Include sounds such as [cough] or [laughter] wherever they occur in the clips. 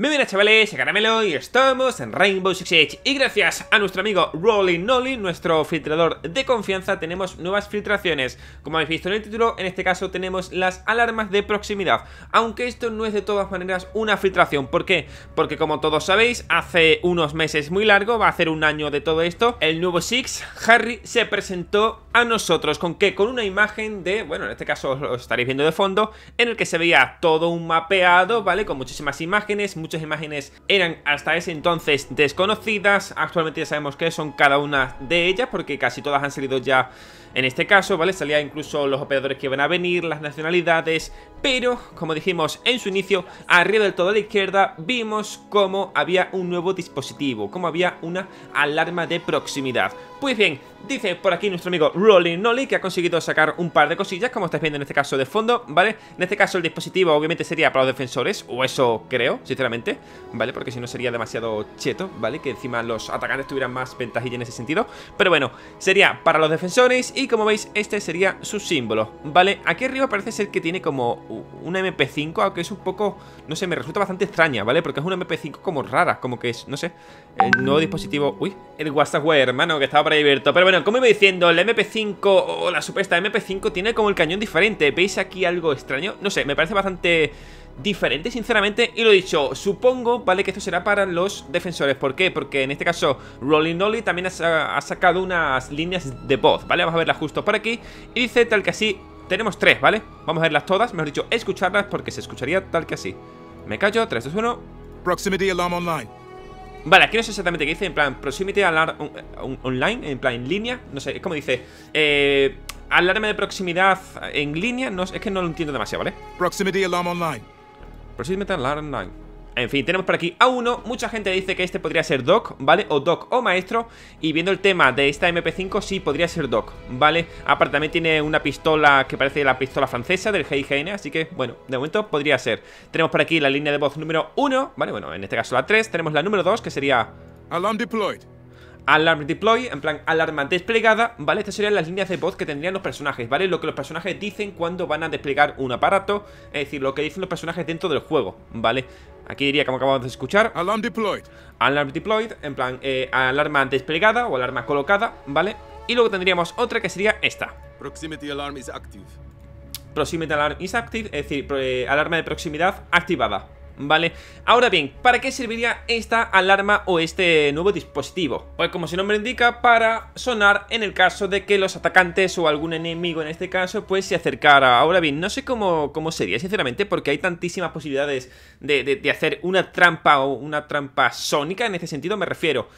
Muy bien chavales, Caramelo y estamos en Rainbow Six Siege Y gracias a nuestro amigo Rolling Nolly, nuestro filtrador de confianza Tenemos nuevas filtraciones Como habéis visto en el título, en este caso tenemos las alarmas de proximidad Aunque esto no es de todas maneras una filtración ¿Por qué? Porque como todos sabéis, hace unos meses muy largo Va a hacer un año de todo esto El nuevo Six, Harry, se presentó a nosotros. ¿Con que Con una imagen de, bueno, en este caso os, estaréis viendo de fondo, en el que se veía todo un mapeado, ¿vale? Con muchísimas imágenes, muchas imágenes eran hasta ese entonces desconocidas, actualmente ya sabemos qué son cada una de ellas, porque casi todas han salido ya en este caso, ¿vale? Salía incluso los operadores que iban a venir, las nacionalidades, pero, como dijimos en su inicio, arriba del todo a la izquierda vimos cómo había un nuevo dispositivo, cómo había una alarma de proximidad. Pues bien, dice por aquí nuestro amigo Rolling Nolly que ha conseguido sacar un par de cosillas, como estáis viendo en este caso de fondo, ¿vale? En este caso el dispositivo obviamente sería para los defensores, o eso creo, sinceramente, ¿vale? Porque si no sería demasiado cheto, ¿vale? Que encima los atacantes tuvieran más ventajilla en ese sentido. Pero bueno, sería para los defensores y como veis este sería su símbolo, ¿vale? Aquí arriba parece ser que tiene como una MP5, aunque es un poco, no sé, me resulta bastante extraña, ¿vale? Porque es una MP5 como rara, como que es, no sé, el nuevo dispositivo... Uy, el WhatsApp, hermano, que estaba abierto Pero bueno, como iba diciendo, la MP5 o la supuesta MP5 tiene como el cañón diferente ¿Veis aquí algo extraño? No sé, me parece bastante diferente, sinceramente. Y lo he dicho, supongo, ¿vale? Que esto será para los defensores. ¿Por qué? Porque en este caso, Rolling Nolly también ha, sacado unas líneas de voz, ¿vale? Vamos a verlas justo por aquí. Y dice tal que así. Tenemos tres, ¿vale? Vamos a verlas todas, mejor dicho, escucharlas porque se escucharía tal que así. Me callo, 3, 2, 1. Proximity alarm online. Vale, aquí no sé exactamente qué dice, en plan, proximity alarm online, en plan, en línea, no sé, es como dice, eh, alarma de proximidad en línea, no, es que no lo entiendo demasiado, ¿vale? Proximity alarm online. Proximity alarm online. En fin, tenemos por aquí a uno. Mucha gente dice que este podría ser Doc, ¿vale? O Doc o Maestro. Y viendo el tema de esta MP5, sí podría ser Doc, ¿vale? Aparte también tiene una pistola que parece la pistola francesa del GIGN, así que, bueno, de momento podría ser. Tenemos por aquí la línea de voz número 1, ¿vale? Bueno, en este caso la 3. Tenemos la número 2, que sería... Alarm deployed. Alarm Deploy, en plan alarma desplegada, ¿vale? Estas serían las líneas de voz que tendrían los personajes, ¿vale? Lo que los personajes dicen cuando van a desplegar un aparato, es decir, lo que dicen los personajes dentro del juego, ¿vale? Aquí diría como acabamos de escuchar Alarm deployed en plan eh, alarma desplegada o alarma colocada, ¿vale? Y luego tendríamos otra que sería esta Proximity alarm is active Proximity alarm is active, es decir, eh, alarma de proximidad activada ¿vale? Ahora bien, ¿para qué serviría esta alarma o este nuevo dispositivo? Pues como su nombre indica, para sonar en el caso de que los atacantes o algún enemigo en este caso pues se acercara. Ahora bien, no sé cómo, cómo sería, sinceramente, porque hay tantísimas posibilidades de, hacer una trampa o una trampa sónica, en este sentido me refiero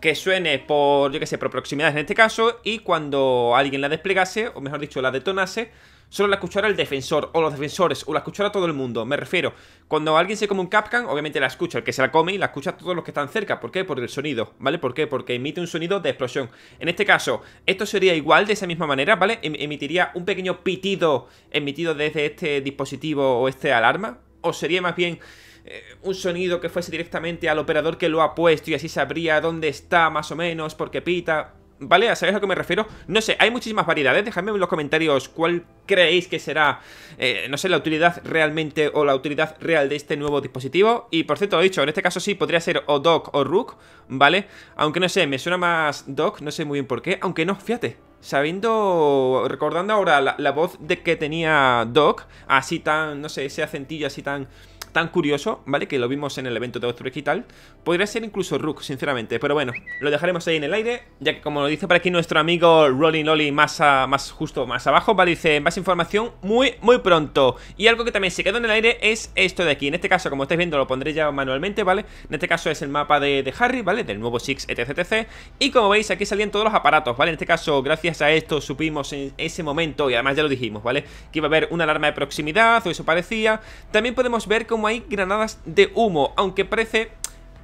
que suene por, yo que sé, por proximidades en este caso, y cuando alguien la desplegase, o mejor dicho, la detonase, solo la escuchará el defensor o los defensores o la escuchará todo el mundo. Me refiero, cuando alguien se come un capcan, obviamente la escucha el que se la come y la escucha todos los que están cerca. ¿Por qué? Por el sonido, ¿vale? ¿Por qué? Porque emite un sonido de explosión. En este caso, esto sería igual de esa misma manera, ¿vale? Em, emitiría un pequeño pitido emitido desde este dispositivo o este alarma. O sería más bien eh, un sonido que fuese directamente al operador que lo ha puesto y así sabría dónde está más o menos, porque pita. ¿Vale? ¿Sabéis a que me refiero? No sé, hay muchísimas variedades. Dejadme en los comentarios cuál creéis que será, eh, no sé, la utilidad realmente o la utilidad real de este nuevo dispositivo. Y por cierto, lo dicho, en este caso sí podría ser o Doc o Rook, ¿vale? Aunque no sé, me suena más Doc, no sé muy bien por qué. Aunque no, fíjate, sabiendo, recordando ahora la, la voz de que tenía Doc, así tan, no sé, ese acentillo así tan tan curioso, ¿vale? Que lo vimos en el evento de Outbreak y tal. Podría ser incluso Rook, sinceramente. Pero bueno, lo dejaremos ahí en el aire. Ya que como lo dice por aquí nuestro amigo Rolling Lolly más, más justo más abajo, ¿vale? Dice más información muy, muy pronto. Y algo que también se quedó en el aire es esto de aquí. En este caso, como estáis viendo, lo pondré ya manualmente, ¿vale? En este caso es el mapa de, de Harry, ¿vale? Del nuevo Six, etc, etc. Y como veis, aquí salían todos los aparatos, ¿vale? En este caso, gracias a esto, supimos en ese momento, y además ya lo dijimos, ¿vale? Que iba a haber una alarma de proximidad, o eso parecía. También podemos ver cómo hay granadas de humo, aunque parece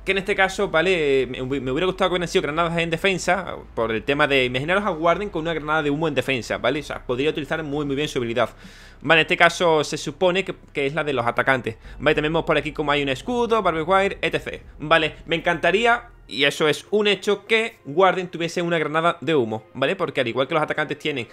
que en este caso, ¿vale? Me, hubiera gustado que hubieran sido granadas en defensa, por el tema de, imaginaros a Warden con una granada de humo en defensa, ¿vale? O sea, podría utilizar muy, muy bien su habilidad. Vale, en este caso se supone que, es la de los atacantes. Vale, tenemos por aquí como hay un escudo, wire, etc. Vale, me encantaría y eso es un hecho que Warden tuviese una granada de humo, ¿vale? Porque al igual que los atacantes tienen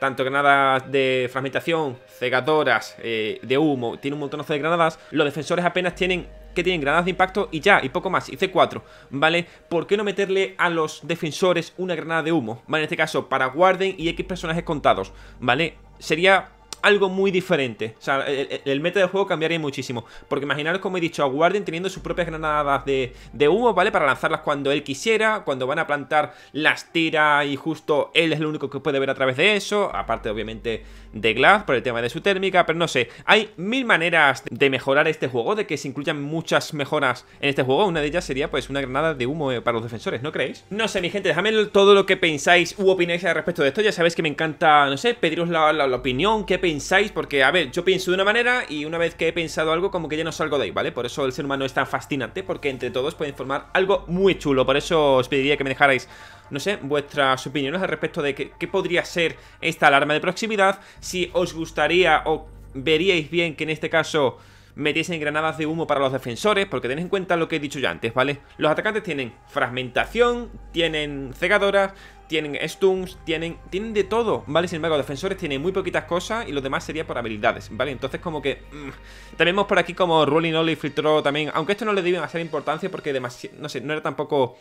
tanto granadas de fragmentación, cegadoras, eh, de humo, tiene un montonazo de granadas. Los defensores apenas tienen que tienen granadas de impacto y ya, y poco más, y C4, ¿vale? ¿Por qué no meterle a los defensores una granada de humo? Vale, en este caso, para guarden y X personajes contados, ¿vale? Sería algo muy diferente. O sea, el, método meta juego cambiaría muchísimo. Porque imaginaros, como he dicho, a Guardian teniendo sus propias granadas de, humo, ¿vale? Para lanzarlas cuando él quisiera, cuando van a plantar las tiras y justo él es el único que puede ver a través de eso. Aparte, obviamente, de Glass por el tema de su térmica, pero no sé. Hay mil maneras de mejorar este juego, de que se incluyan muchas mejoras en este juego. Una de ellas sería, pues, una granada de humo eh, para los defensores, ¿no creéis? No sé, mi gente, dejadme todo lo que pensáis u opináis al respecto de esto. Ya sabéis que me encanta, no sé, pediros la, opinión, qué pensáis, porque, a ver, yo pienso de una manera y una vez que he pensado algo, como que ya no salgo de ahí, ¿vale? Por eso el ser humano es tan fascinante, porque entre todos pueden formar algo muy chulo. Por eso os pediría que me dejarais, no sé, vuestras opiniones al respecto de qué podría ser esta alarma de proximidad, si os gustaría o veríais bien que en este caso metiesen granadas de humo para los defensores, porque tened en cuenta lo que he dicho ya antes, ¿vale? Los atacantes tienen fragmentación, tienen cegadoras, tienen stuns, tienen, tienen de todo, ¿vale? Sin embargo, defensores tienen muy poquitas cosas y los demás sería por habilidades, ¿vale? Entonces como que... Mm, Tenemos por aquí como Rolling Ollie filtró también, aunque esto no le deben hacer importancia porque demasiado... No sé, no era tampoco...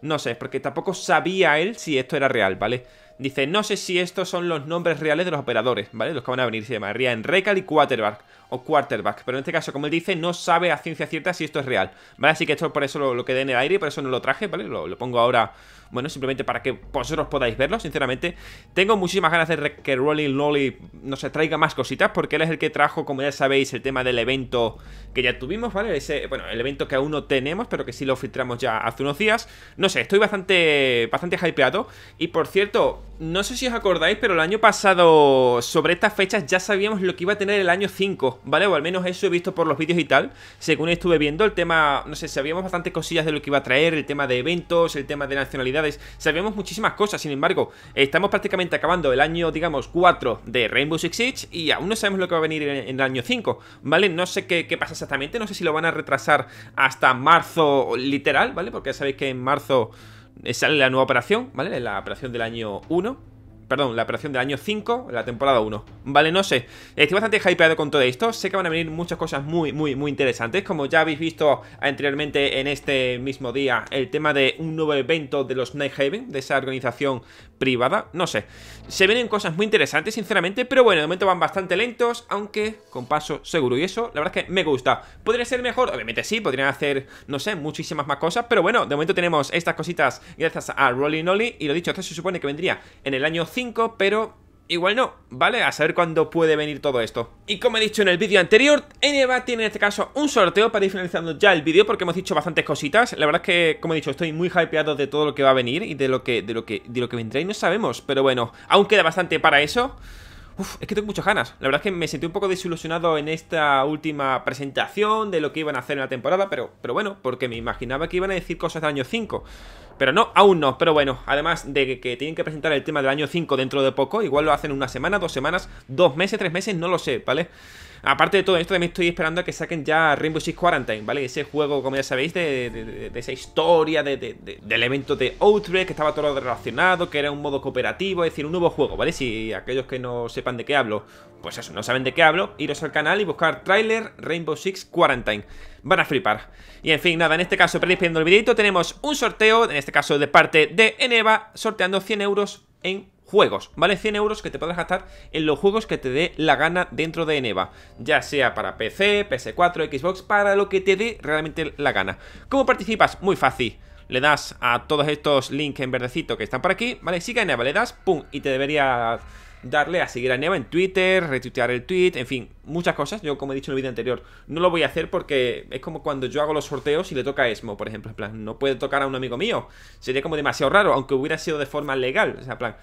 No sé, porque tampoco sabía él si esto era real, ¿vale? Dice, no sé si estos son los nombres reales de los operadores, ¿vale? Los que van a venir, se llamaría Rekal y Quarterback, o Quarterback. Pero en este caso, como él dice, no sabe a ciencia cierta si esto es real, ¿vale? Así que esto por eso lo, lo quedé en el aire y por eso no lo traje, ¿vale? lo pongo ahora bueno, simplemente para que vosotros podáis verlo, sinceramente. Tengo muchísimas ganas de que Rolling Lolly nos traiga más cositas, porque él es el que trajo, como ya sabéis, el tema del evento que ya tuvimos, ¿vale? Ese, bueno, el evento que aún no tenemos, pero que sí lo filtramos ya hace unos días. No sé, estoy bastante, bastante hypeado. Y por cierto, no sé si os acordáis, pero el año pasado, sobre estas fechas, ya sabíamos lo que iba a tener el año 5, ¿vale? O al menos eso he visto por los vídeos y tal. Según estuve viendo, el tema, no sé, sabíamos bastantes cosillas de lo que iba a traer, el tema de eventos, el tema de nacionalidades, sabíamos muchísimas cosas. Sin embargo, estamos prácticamente acabando el año, digamos, 4 de Rainbow Six Siege y aún no sabemos lo que va a venir en, el año 5, ¿vale? No sé qué, qué pasa exactamente, no sé si lo van a retrasar hasta marzo literal, ¿vale? Porque ya sabéis que en marzo sale la nueva operación, ¿vale? La operación del año 1 perdón, la operación del año 5, la temporada 1. Vale, no sé. Estoy bastante hypeado con todo esto. Sé que van a venir muchas cosas muy, muy, muy interesantes. Como ya habéis visto anteriormente en este mismo día, el tema de un nuevo evento de los night Nighthaven, de esa organización privada. No sé. Se vienen cosas muy interesantes, sinceramente. Pero bueno, de momento van bastante lentos, aunque con paso seguro. Y eso, la verdad es que me gusta. ¿Podría ser mejor? Obviamente sí, podrían hacer, no sé, muchísimas más cosas. Pero bueno, de momento tenemos estas cositas gracias a Rolling Nolly Y lo dicho, esto se supone que vendría en el año 5 pero igual no, ¿vale? A saber cuándo puede venir todo esto. Y como he dicho en el vídeo anterior, NBA tiene en este caso un sorteo para ir finalizando ya el vídeo porque hemos dicho bastantes cositas. La verdad es que, como he dicho, estoy muy hypeado de todo lo que va a venir y de lo que, de lo que, de lo que vendrá y no sabemos, pero bueno, aún queda bastante para eso. Uf, es que tengo muchas ganas. La verdad es que me sentí un poco desilusionado en esta última presentación de lo que iban a hacer en la temporada, pero, pero bueno, porque me imaginaba que iban a decir cosas del año 5. Pero no, aún no, pero bueno, además de que, tienen que presentar el tema del año 5 dentro de poco, igual lo hacen en una semana, dos semanas, dos meses, tres meses, no lo sé, ¿vale? Aparte de todo esto, también estoy esperando a que saquen ya Rainbow Six Quarantine, ¿vale? Ese juego, como ya sabéis, de, esa historia, de, elementos de Outbreak, que estaba todo relacionado, que era un modo cooperativo, es decir, un nuevo juego, ¿vale? Si aquellos que no sepan de qué hablo, pues eso, no saben de qué hablo, iros al canal y buscar trailer Rainbow Six Quarantine. Van a flipar. Y en fin, nada, en este caso, predispiendo el videito, tenemos un sorteo, en este caso de parte de Eneva, sorteando 100 euros en juegos, ¿vale? 100 euros que te podrás gastar en los juegos que te dé la gana dentro de Eneva, ya sea para PC, PS4, Xbox, para lo que te dé realmente la gana. ¿Cómo participas? Muy fácil. Le das a todos estos links en verdecito que están por aquí, ¿vale? Siga Eneva, le das, pum, y te debería darle a seguir a Eneva en Twitter, retuitear el tweet, en fin, muchas cosas. Yo, como he dicho en el vídeo anterior, no lo voy a hacer porque es como cuando yo hago los sorteos y le toca a Esmo, por ejemplo. En plan, no puede tocar a un amigo mío. Sería como demasiado raro, aunque hubiera sido de forma legal. O sea, en plan,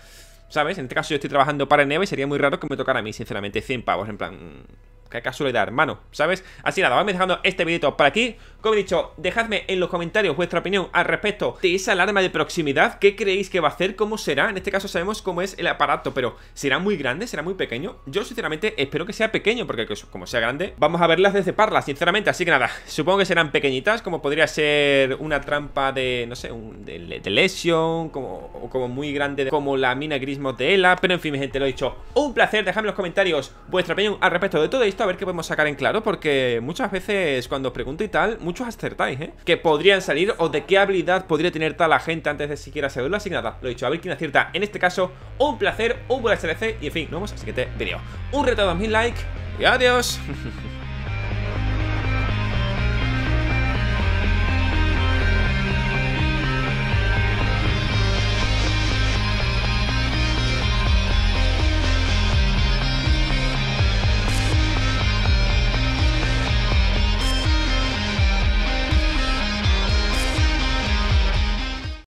¿Sabes? En este caso yo estoy trabajando para Neve y sería muy raro que me tocara a mí, sinceramente, 100 pavos. En plan, Qué casualidad, hermano, ¿sabes? Así nada, vamos dejando este videito para aquí. Como he dicho, dejadme en los comentarios vuestra opinión al respecto de esa alarma de proximidad. ¿Qué creéis que va a hacer? ¿Cómo será? En este caso sabemos cómo es el aparato, pero ¿será muy grande? ¿Será muy pequeño? Yo, sinceramente, espero que sea pequeño, porque como sea grande, vamos a verlas desde parlas, sinceramente. Así que nada, supongo que serán pequeñitas, como podría ser una trampa de, no sé, un, de, lesión, como, o como muy grande, como la mina grismo de Ela. Pero en fin, mi gente, lo he dicho. Un placer, dejadme en los comentarios vuestra opinión al respecto de todo esto a ver qué podemos sacar en claro Porque muchas veces cuando pregunto y tal, muchos acertáis, ¿eh? Que podrían salir o de qué habilidad podría tener tal la gente antes de siquiera saberlo Así nada, lo he dicho, a ver quién acierta En este caso, un placer, un buen SLC y en fin, nos vemos al siguiente vídeo Un reto de 2000 likes y adiós [laughs]